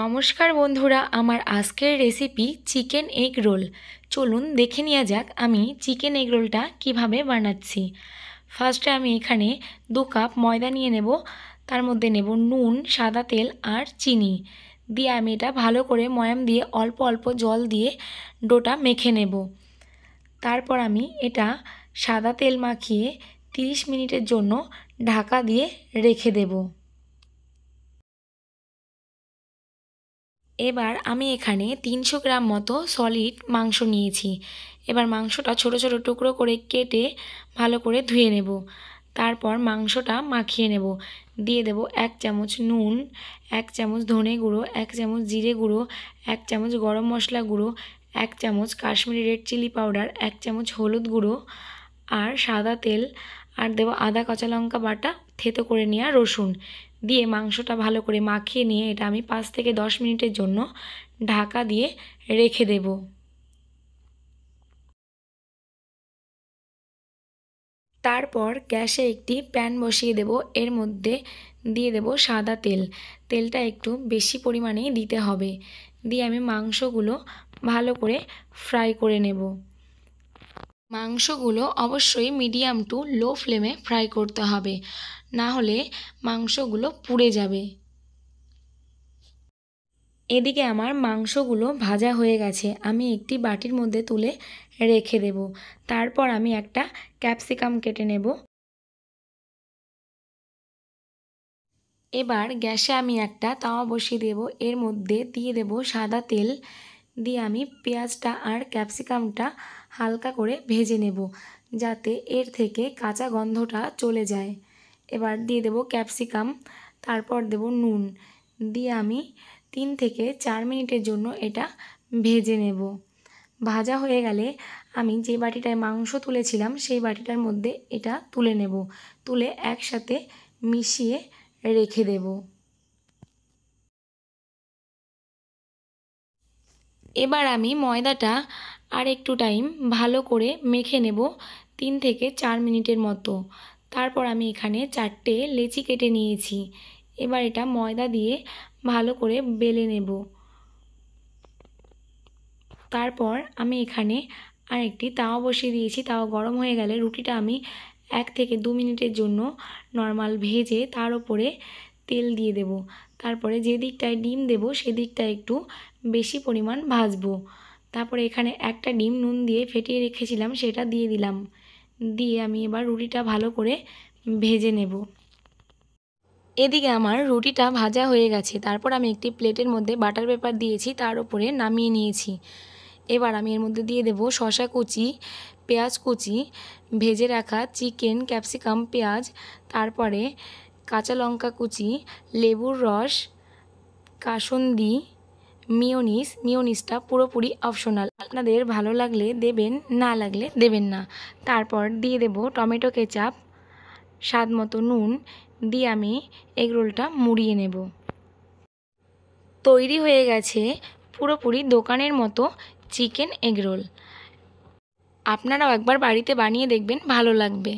নমস্কার বন্ধুরা আমার আজকের রেসিপি চিকেন এগ রোল চলুন দেখে নেওয়া যাক আমি চিকেন এগ রোলটা কীভাবে বানাচ্ছি ফার্স্টে আমি এখানে দু কাপ ময়দা নিয়ে নেব তার মধ্যে নেব নুন সাদা তেল আর চিনি দিয়ে আমি এটা ভালো করে ময়াম দিয়ে অল্প অল্প জল দিয়ে ডোটা মেখে নেব তারপর আমি এটা সাদা তেল মাখিয়ে 30 মিনিটের জন্য ঢাকা দিয়ে রেখে দেবো এবার আমি এখানে তিনশো গ্রাম মতো সলিড মাংস নিয়েছি এবার মাংসটা ছোট ছোট টুকরো করে কেটে ভালো করে ধুয়ে নেব তারপর মাংসটা মাখিয়ে নেব দিয়ে দেব এক চামচ নুন এক চামচ ধনে গুঁড়ো এক চামচ জিরে গুঁড়ো এক চামচ গরম মশলা গুঁড়ো এক চামচ কাশ্মীরি রেড চিলি পাউডার এক চামচ হলুদ গুঁড়ো আর সাদা তেল আর দেবো আদা কাঁচা লঙ্কা বাটা থেতো করে নেওয়া রসুন দিয়ে মাংসটা ভালো করে মাখিয়ে নিয়ে এটা আমি পাঁচ থেকে দশ মিনিটের জন্য ঢাকা দিয়ে রেখে দেব তারপর গ্যাসে একটি প্যান বসিয়ে দেব এর মধ্যে দিয়ে দেব সাদা তেল তেলটা একটু বেশি পরিমাণেই দিতে হবে দিয়ে আমি মাংসগুলো ভালো করে ফ্রাই করে নেব মাংসগুলো অবশ্যই মিডিয়াম টু লো ফ্লেমে ফ্রাই করতে হবে না হলে মাংসগুলো পুড়ে যাবে এদিকে আমার মাংসগুলো ভাজা হয়ে গেছে আমি একটি বাটির মধ্যে তুলে রেখে দেব তারপর আমি একটা ক্যাপসিকাম কেটে নেব এবার গ্যাসে আমি একটা তাওয়া বসিয়ে দেব এর মধ্যে দিয়ে দেব সাদা তেল দিয়ে আমি পেঁয়াজটা আর ক্যাপসিকামটা হালকা করে ভেজে নেব যাতে এর থেকে কাঁচা গন্ধটা চলে যায় এবার দিয়ে দেব ক্যাপসিকাম তারপর দেব নুন দিয়ে আমি তিন থেকে চার মিনিটের জন্য এটা ভেজে নেব ভাজা হয়ে গেলে আমি যে বাটিটায় মাংস তুলেছিলাম সেই বাটিটার মধ্যে এটা তুলে নেব তুলে একসাথে মিশিয়ে রেখে দেবো এবার আমি ময়দাটা আর একটু টাইম ভালো করে মেখে নেব তিন থেকে চার মিনিটের মতো তারপর আমি এখানে চারটে লেচি কেটে নিয়েছি এবার এটা ময়দা দিয়ে ভালো করে বেলে নেব তারপর আমি এখানে আর একটি তাওয়া বসিয়ে দিয়েছি তাওয়া গরম হয়ে গেলে রুটিটা আমি এক থেকে দু মিনিটের জন্য নর্মাল ভেজে তার উপরে তেল দিয়ে দেব তারপরে যে দিকটায় ডিম দেব সেদিকটায় একটু বেশি পরিমাণ ভাজবো তারপরে এখানে একটা ডিম নুন দিয়ে ফেটিয়ে রেখেছিলাম সেটা দিয়ে দিলাম দিয়ে আমি এবার রুটিটা ভালো করে ভেজে নেব এদিকে আমার রুটিটা ভাজা হয়ে গেছে তারপর আমি একটি প্লেটের মধ্যে বাটার পেপার দিয়েছি তার উপরে নামিয়ে নিয়েছি এবার আমি এর মধ্যে দিয়ে দেব শশা কুচি পেঁয়াজ কুচি ভেজে রাখা চিকেন ক্যাপসিকাম পেঁয়াজ তারপরে কাঁচা লঙ্কা কুচি লেবুর রস কাসন্দি মিওনিস মিওনিসটা পুরোপুরি অপশনাল আপনাদের ভালো লাগলে দেবেন না লাগলে দেবেন না তারপর দিয়ে দেব টমেটো কেচাপ স্বাদ মতো নুন দিয়ে আমি এগরোলটা মুড়িয়ে নেব তৈরি হয়ে গেছে পুরোপুরি দোকানের মতো চিকেন এগরোল আপনারাও একবার বাড়িতে বানিয়ে দেখবেন ভালো লাগবে